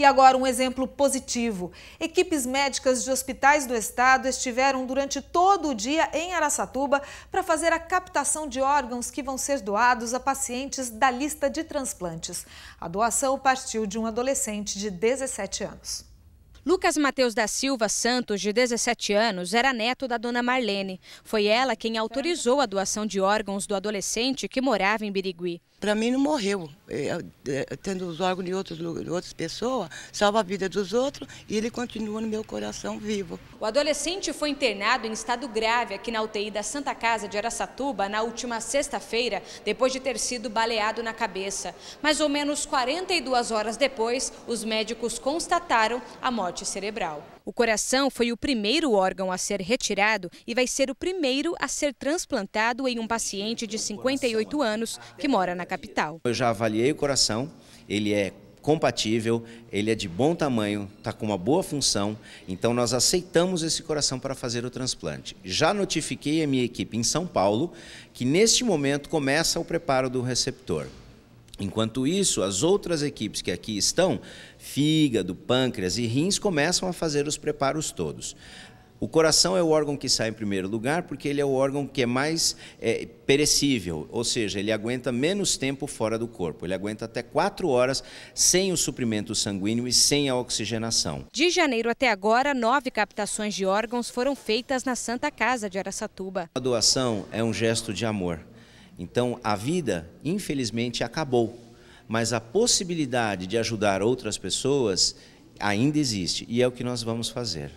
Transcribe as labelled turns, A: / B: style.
A: E agora um exemplo positivo. Equipes médicas de hospitais do estado estiveram durante todo o dia em Araçatuba para fazer a captação de órgãos que vão ser doados a pacientes da lista de transplantes. A doação partiu de um adolescente de 17 anos.
B: Lucas Mateus da Silva Santos, de 17 anos, era neto da dona Marlene. Foi ela quem autorizou a doação de órgãos do adolescente que morava em Birigui.
C: Para mim não morreu, é, é, é, tendo os órgãos de, outros, de outras pessoas, salva a vida dos outros e ele continua no meu coração vivo.
B: O adolescente foi internado em estado grave aqui na UTI da Santa Casa de Aracatuba na última sexta-feira, depois de ter sido baleado na cabeça. Mais ou menos 42 horas depois, os médicos constataram a morte morte cerebral. O coração foi o primeiro órgão a ser retirado e vai ser o primeiro a ser transplantado em um paciente de 58 anos que mora na capital.
D: Eu já avaliei o coração, ele é compatível, ele é de bom tamanho, está com uma boa função, então nós aceitamos esse coração para fazer o transplante. Já notifiquei a minha equipe em São Paulo que neste momento começa o preparo do receptor. Enquanto isso, as outras equipes que aqui estão, fígado, pâncreas e rins, começam a fazer os preparos todos. O coração é o órgão que sai em primeiro lugar porque ele é o órgão que é mais é, perecível, ou seja, ele aguenta menos tempo fora do corpo. Ele aguenta até quatro horas sem o suprimento sanguíneo e sem a oxigenação.
B: De janeiro até agora, nove captações de órgãos foram feitas na Santa Casa de Aracatuba.
D: A doação é um gesto de amor. Então, a vida, infelizmente, acabou, mas a possibilidade de ajudar outras pessoas ainda existe e é o que nós vamos fazer.